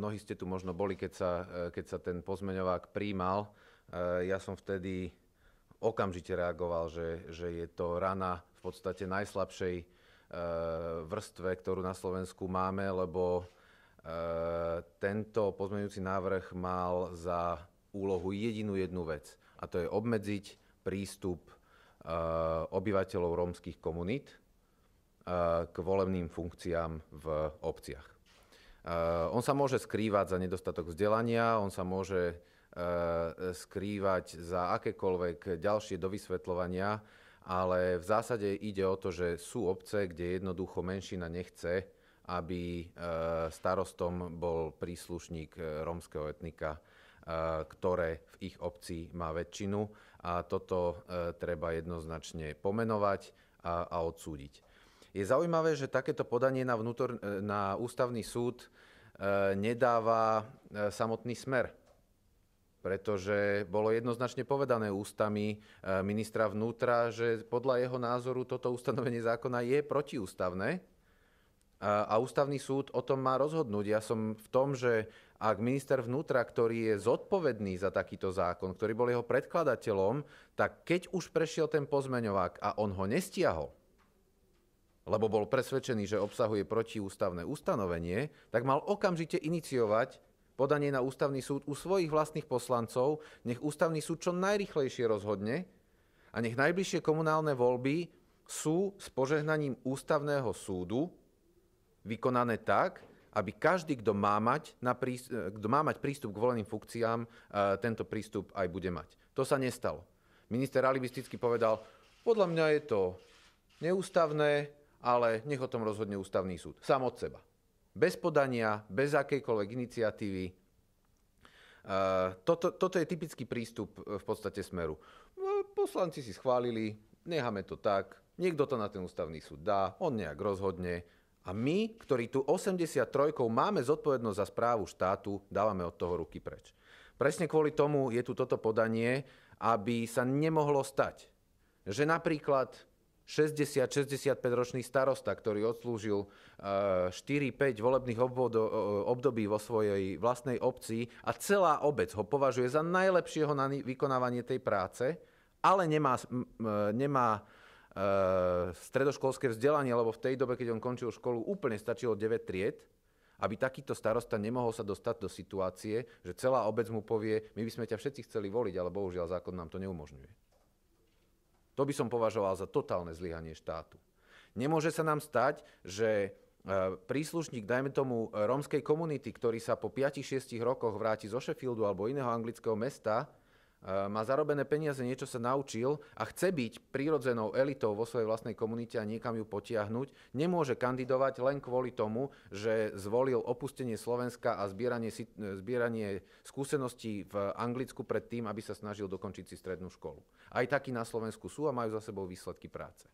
mnohí ste tu možno boli, keď sa, e, keď sa ten pozmeňovák príjmal. E, ja som vtedy okamžite reagoval, že, že je to rana v podstate najslabšej e, vrstve, ktorú na Slovensku máme, lebo tento pozmeňujúci návrh mal za úlohu jedinú jednu vec, a to je obmedziť prístup obyvateľov rómskych komunít k volebným funkciám v obciach. Eh, on sa môže skrývať za nedostatok vzdelania, on sa môže eh, skrývať za akékoľvek ďalšie dovysvetľovania, ale v zásade ide o to, že sú obce, kde jednoducho menšina nechce, aby eh, starostom bol príslušník rómskeho etnika, ktoré v ich obci má väčšinu a toto treba jednoznačne pomenovať a, a odsúdiť. Je zaujímavé, že takéto podanie na, vnútor, e, na ústavný súd e, nedáva e, samotný smer pretože bolo jednoznačne povedané ústami ministra vnútra, že podľa jeho názoru toto ustanovenie zákona je protiústavné a ústavný súd o tom má rozhodnúť. Ja som v tom, že ak minister vnútra, ktorý je zodpovedný za takýto zákon, ktorý bol jeho predkladateľom, tak keď už prešiel ten pozmeňovák a on ho nestiahol, lebo bol presvedčený, že obsahuje protiústavné ustanovenie, tak mal okamžite iniciovať podanie na ústavný súd u svojich vlastných poslancov, nech ústavný súd čo najrychlejšie rozhodne a nech najbližšie komunálne voľby sú s požehnaním ústavného súdu vykonané tak, aby každý, kto má mať, na prístup, kto má mať prístup k voleným funkciám, e, tento prístup aj bude mať. To sa nestalo. Minister alibisticky povedal, podľa mňa je to neústavné, ale nech o tom rozhodne ústavný súd. Sám od seba. Bez podania, bez akejkoľvek iniciatívy. E, toto, toto je typický prístup e, v podstate smeru. E, poslanci si schválili, necháme to tak, niekto to na ten ústavný súd dá, on nejak rozhodne, a my, ktorí tu 83 máme zodpovednosť za správu štátu, dávame od toho ruky preč. Presne kvôli tomu je tu toto podanie, aby sa nemohlo stať, že napríklad 60-65 ročný starosta, ktorý odslúžil 4-5 eh, volebných obvodo, eh, období vo svojej vlastnej obci a celá obec ho považuje za najlepšieho na vykonávanie tej práce, ale nemá, nemá eh, stredoškolské vzdelanie, lebo v tej dobe, keď on končil školu, úplne stačilo 9 tried, aby takýto starosta nemohol sa dostať do situácie, že celá obec mu povie, my by sme ťa všetci chceli voliť, ale bohužiaľ zákon nám to neumožňuje. To by som považoval za totálne zlyhanie štátu. Nemôže sa nám stať, že e, príslušník, dajme tomu, rómskej komunity, ktorý sa po 5-6 rokoch vráti zo Sheffieldu alebo iného anglického mesta, Eh, má zarobené peniaze, niečo sa naučil a chce byť prírodzenou elitou vo svojej vlastnej komunite a niekam ju potiahnuť, nemôže kandidovať len kvôli tomu, že zvolil opustenie Slovenska a zbieranie, eh, zbieranie skúseností v Anglicku pred tým, aby sa snažil dokončiť si strednú školu. Aj takí na Slovensku sú a majú za sebou výsledky práce.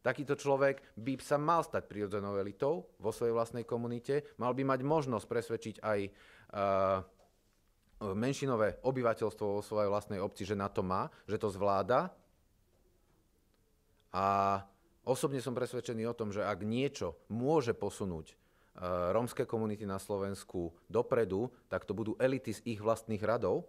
Takýto človek by sa mal stať prírodzenou elitou vo svojej vlastnej komunite, mal by mať možnosť presvedčiť aj uh, menšinové obyvateľstvo vo svojej vlastnej obci, že na to má, že to zvláda. A osobne som presvedčený o tom, že ak niečo môže posunúť e, rómske komunity na Slovensku dopredu, tak to budú elity z ich vlastných radov,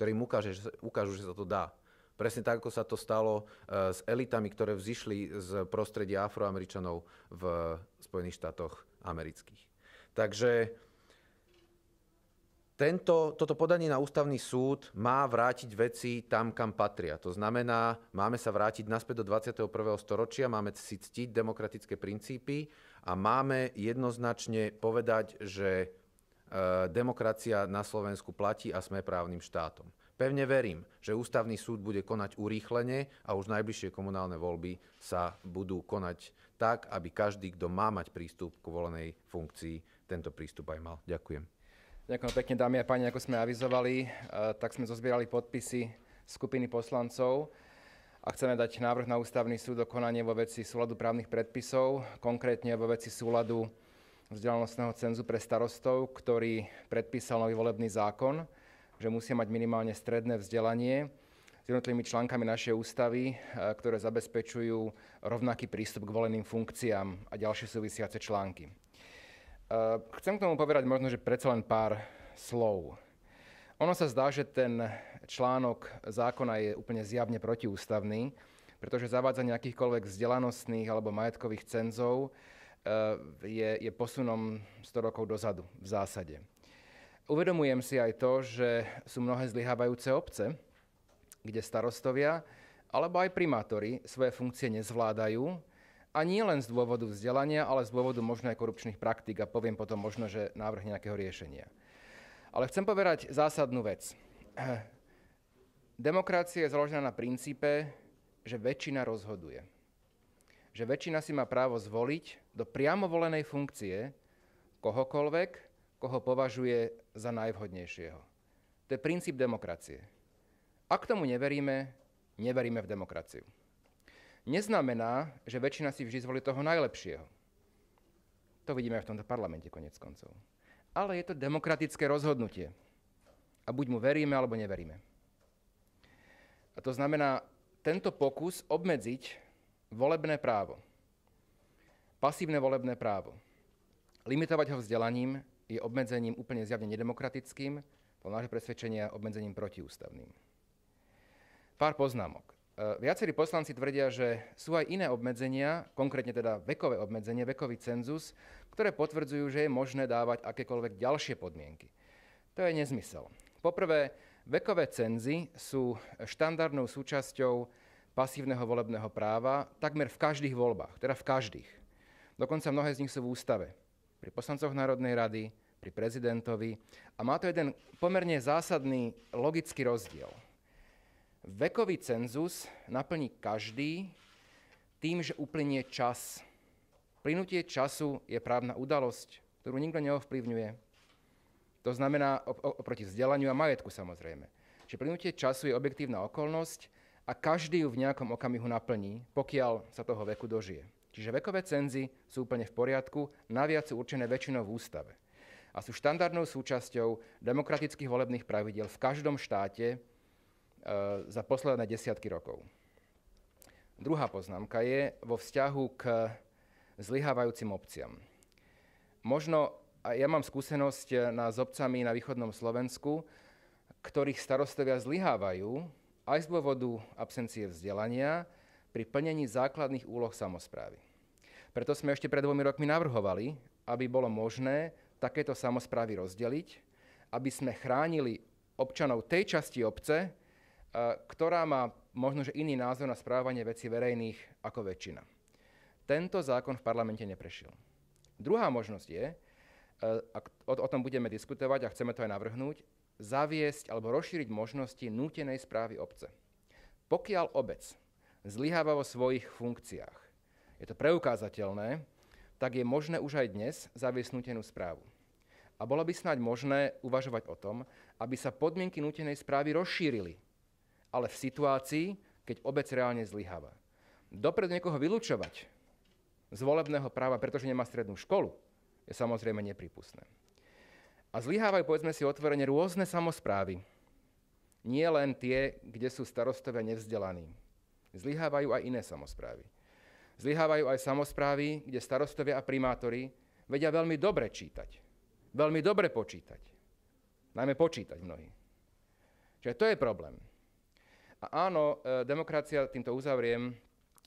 ktorým ukáže, že, ukážu, že sa to dá. Presne tak, ako sa to stalo e, s elitami, ktoré vzýšli z prostredia afroameričanov v Spojených štátoch amerických. Takže tento, toto podanie na ústavný súd má vrátiť veci tam, kam patria. To znamená, máme sa vrátiť naspäť do 21. storočia, máme si ctiť demokratické princípy a máme jednoznačne povedať, že e, demokracia na Slovensku platí a sme právnym štátom. Pevne verím, že ústavný súd bude konať urýchlene a už najbližšie komunálne voľby sa budú konať tak, aby každý, kto má mať prístup k volenej funkcii, tento prístup aj mal. Ďakujem. Ďakujem pekne, dámy a páni, ako sme avizovali, eh, tak sme zozbierali podpisy skupiny poslancov a chceme dať návrh na ústavný súd o konanie vo veci súladu právnych predpisov, konkrétne vo veci súladu vzdelanostného cenzu pre starostov, ktorý predpísal nový volebný zákon, že musia mať minimálne stredné vzdelanie s jednotlivými článkami našej ústavy, eh, ktoré zabezpečujú rovnaký prístup k voleným funkciám a ďalšie súvisiace články. Uh, chcem k tomu povedať možno, že predsa len pár slov. Ono sa zdá, že ten článok zákona je úplne zjavne protiústavný, pretože zavádza nejakýchkoľvek vzdelanostných alebo majetkových cenzov eh, je, je posunom 100 rokov dozadu v zásade. Uvedomujem si aj to, že sú mnohé zlyhávajúce obce, kde starostovia alebo aj primátori svoje funkcie nezvládajú, a nie len z dôvodu vzdelania, ale z dôvodu možno aj korupčných praktík a poviem potom možno, že návrh nejakého riešenia. Ale chcem povedať zásadnú vec. Demokracia je založená na princípe, že väčšina rozhoduje. Že väčšina si má právo zvoliť do priamo volenej funkcie kohokoľvek, koho považuje za najvhodnejšieho. To je princíp demokracie. Ak tomu neveríme, neveríme v demokraciu neznamená, že väčšina si vždy zvolí toho najlepšieho. To vidíme aj v tomto parlamente konec koncov. Ale je to demokratické rozhodnutie. A buď mu veríme, alebo neveríme. A to znamená tento pokus obmedziť volebné právo. Pasívne volebné právo. Limitovať ho vzdelaním je obmedzením úplne zjavne nedemokratickým, po nášho presvedčenia obmedzením protiústavným. Pár poznámok. Eh, viacerí poslanci tvrdia, že sú aj iné obmedzenia, konkrétne teda vekové obmedzenie, vekový cenzus, ktoré potvrdzujú, že je možné dávať akékoľvek ďalšie podmienky. To je nezmysel. Poprvé, vekové cenzy sú štandardnou súčasťou pasívneho volebného práva takmer v každých voľbách, teda v každých. Dokonca mnohé z nich sú v ústave. Pri poslancoch Národnej rady, pri prezidentovi. A má to jeden pomerne zásadný logický rozdiel – Vekový cenzus naplní každý tým, že uplynie čas. Plynutie času je právna udalosť, ktorú nikto neovplyvňuje. To znamená oproti vzdelaniu a majetku samozrejme. Čiže plynutie času je objektívna okolnosť a každý ju v nejakom okamihu naplní, pokiaľ sa toho veku dožije. Čiže vekové cenzy sú úplne v poriadku, naviac sú určené väčšinou v ústave a sú štandardnou súčasťou demokratických volebných pravidel v každom štáte, Eh, za posledné desiatky rokov. Druhá poznámka je vo vzťahu k zlyhávajúcim obciam. Možno, a ja mám skúsenosť eh, na, s obcami na východnom Slovensku, ktorých starostovia zlyhávajú aj z dôvodu absencie vzdelania pri plnení základných úloh samozprávy. Preto sme ešte pred dvomi rokmi navrhovali, aby bolo možné takéto samozprávy rozdeliť, aby sme chránili občanov tej časti obce, E, ktorá má možno, že iný názor na správanie veci verejných ako väčšina. Tento zákon v parlamente neprešiel. Druhá možnosť je, e, a o tom budeme diskutovať a chceme to aj navrhnúť, zaviesť alebo rozšíriť možnosti nútenej správy obce. Pokiaľ obec zlyháva vo svojich funkciách, je to preukázateľné, tak je možné už aj dnes zaviesť nútenú správu. A bolo by snáď možné uvažovať o tom, aby sa podmienky nútenej správy rozšírili ale v situácii, keď obec reálne zlyháva. Dopredu niekoho vylúčovať z volebného práva, pretože nemá strednú školu, je samozrejme nepripustné. A zlyhávajú, povedzme si otvorene, rôzne samozprávy. Nie len tie, kde sú starostovia nevzdelaní. Zlyhávajú aj iné samozprávy. Zlyhávajú aj samozprávy, kde starostovia a primátori vedia veľmi dobre čítať. Veľmi dobre počítať. Najmä počítať mnohí. Čiže to je problém. A áno, e, demokracia, týmto uzavriem,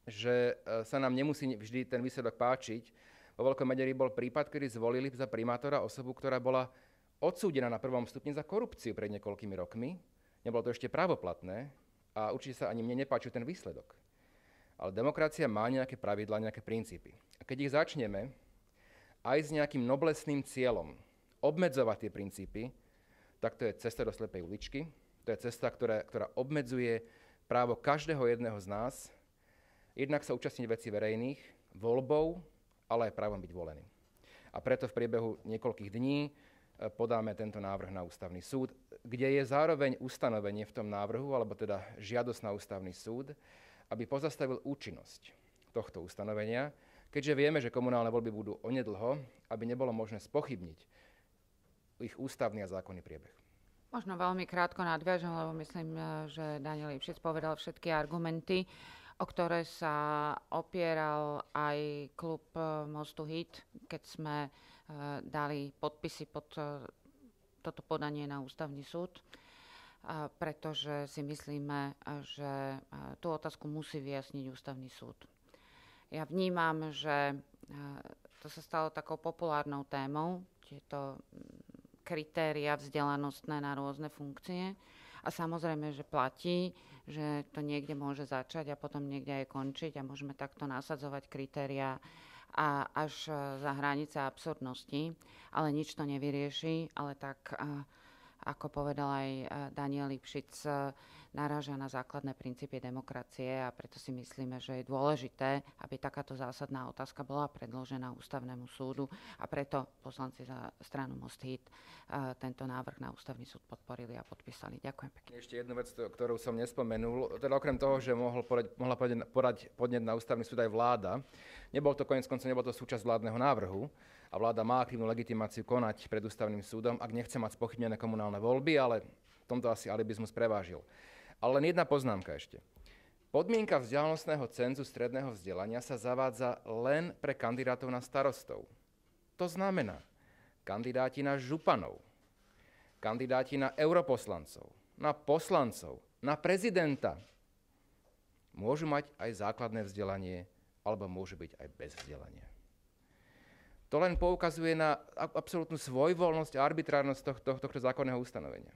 že e, sa nám nemusí vždy ten výsledok páčiť. Vo Veľkom Maďari bol prípad, kedy zvolili za primátora osobu, ktorá bola odsúdená na prvom stupni za korupciu pred niekoľkými rokmi. Nebolo to ešte právoplatné a určite sa ani mne nepáčil ten výsledok. Ale demokracia má nejaké pravidlá, nejaké princípy. A keď ich začneme aj s nejakým noblesným cieľom obmedzovať tie princípy, tak to je cesta do slepej uličky, to je cesta, ktorá, ktorá obmedzuje právo každého jedného z nás jednak sa účastniť veci verejných, voľbou, ale aj právom byť voleným. A preto v priebehu niekoľkých dní e, podáme tento návrh na ústavný súd, kde je zároveň ustanovenie v tom návrhu, alebo teda žiadosť na ústavný súd, aby pozastavil účinnosť tohto ustanovenia, keďže vieme, že komunálne voľby budú onedlho, aby nebolo možné spochybniť ich ústavný a zákonný priebeh. Možno veľmi krátko nadviažem, lebo myslím, e, že Daniel Ipšic povedal všetky argumenty, o ktoré sa opieral aj klub e, Mostu Hit, keď sme e, dali podpisy pod toto podanie na ústavný súd pretože si myslíme, že tú otázku musí vyjasniť ústavný súd. Ja vnímam, že to sa stalo takou populárnou témou, tieto kritéria vzdelanostné na rôzne funkcie. A samozrejme, že platí, že to niekde môže začať a potom niekde aj končiť a môžeme takto nasadzovať kritéria a až za hranice absurdnosti, ale nič to nevyrieši, ale tak ako povedal aj e, Daniel Lipšic, e, naráža na základné princípy demokracie a preto si myslíme, že je dôležité, aby takáto zásadná otázka bola predložená ústavnému súdu a preto poslanci za stranu Most Hit e, tento návrh na ústavný súd podporili a podpísali. Ďakujem pekne. Ešte jednu vec, ktorú som nespomenul, teda okrem toho, že mohol mohla podať, podať podnet na ústavný súd aj vláda, nebol to konec koncov, nebol to súčasť vládneho návrhu, a vláda má aktívnu legitimáciu konať pred ústavným súdom, ak nechce mať spochybnené komunálne voľby, ale v tomto asi alibizmus prevážil. Ale len jedna poznámka ešte. Podmienka vzdialenostného cenzu stredného vzdelania sa zavádza len pre kandidátov na starostov. To znamená kandidáti na županov, kandidáti na europoslancov, na poslancov, na prezidenta. Môžu mať aj základné vzdelanie, alebo môžu byť aj bez vzdelania. To len poukazuje na absolútnu svojvoľnosť a arbitrárnosť tohto, tohto zákonného ustanovenia.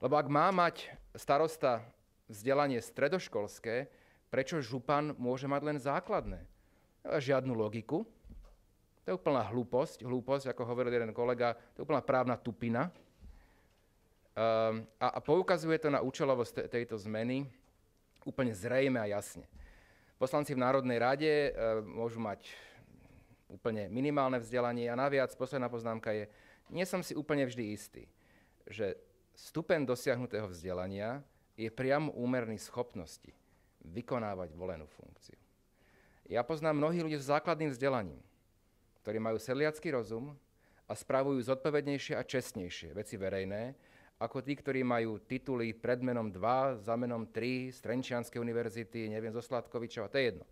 Lebo ak má mať starosta vzdelanie stredoškolské, prečo župan môže mať len základné? Žiadnu logiku. To je úplná hlúposť. Hlúposť, ako hovoril jeden kolega, to je úplná právna tupina. Ehm, a, poukazuje to na účelovosť tejto zmeny úplne zrejme a jasne. Poslanci v Národnej rade ehm, môžu mať úplne minimálne vzdelanie. A naviac, posledná poznámka je, nie som si úplne vždy istý, že stupen dosiahnutého vzdelania je priamo úmerný schopnosti vykonávať volenú funkciu. Ja poznám mnohých ľudí s základným vzdelaním, ktorí majú sedliacký rozum a spravujú zodpovednejšie a čestnejšie veci verejné, ako tí, ktorí majú tituly pred menom 2, za menom 3, z Trenčianskej univerzity, neviem, zo Sladkovičova, to je jedno.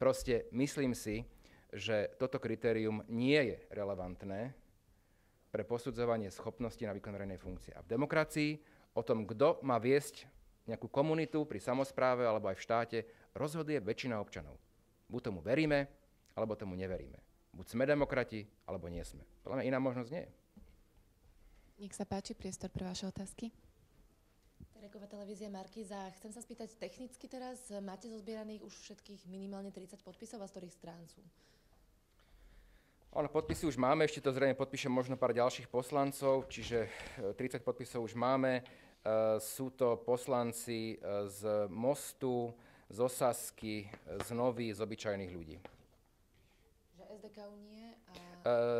Proste myslím si, že toto kritérium nie je relevantné pre posudzovanie schopnosti na výkon verejnej funkcie. A v demokracii o tom, kto má viesť nejakú komunitu pri samozpráve alebo aj v štáte, rozhoduje väčšina občanov. Buď tomu veríme, alebo tomu neveríme. Buď sme demokrati, alebo nie sme. Podľa mňa iná možnosť nie je. Nech sa páči priestor pre vaše otázky. Tereková televízia Markiza. Chcem sa spýtať technicky teraz, máte zozbieraných už všetkých minimálne 30 podpisov a z ktorých strán sú? Ale podpisy už máme, ešte to zrejme podpíše možno pár ďalších poslancov, čiže 30 e, podpisov už máme. E, sú to poslanci e, z Mostu, z Osasky, z Novy, z obyčajných ľudí. SDK. SDKU nie?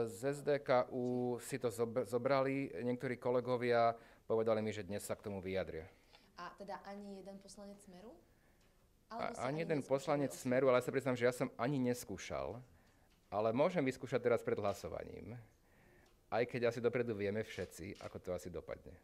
Z SDKU si to zobrali niektorí kolegovia, povedali mi, že dnes sa k tomu vyjadria. A teda ani jeden poslanec Smeru? ani, ani jeden poslanec Smeru, ale ja sa priznám, že ja som ani neskúšal. Ale môžem vyskúšať teraz pred hlasovaním, aj keď asi dopredu vieme všetci, ako to asi dopadne.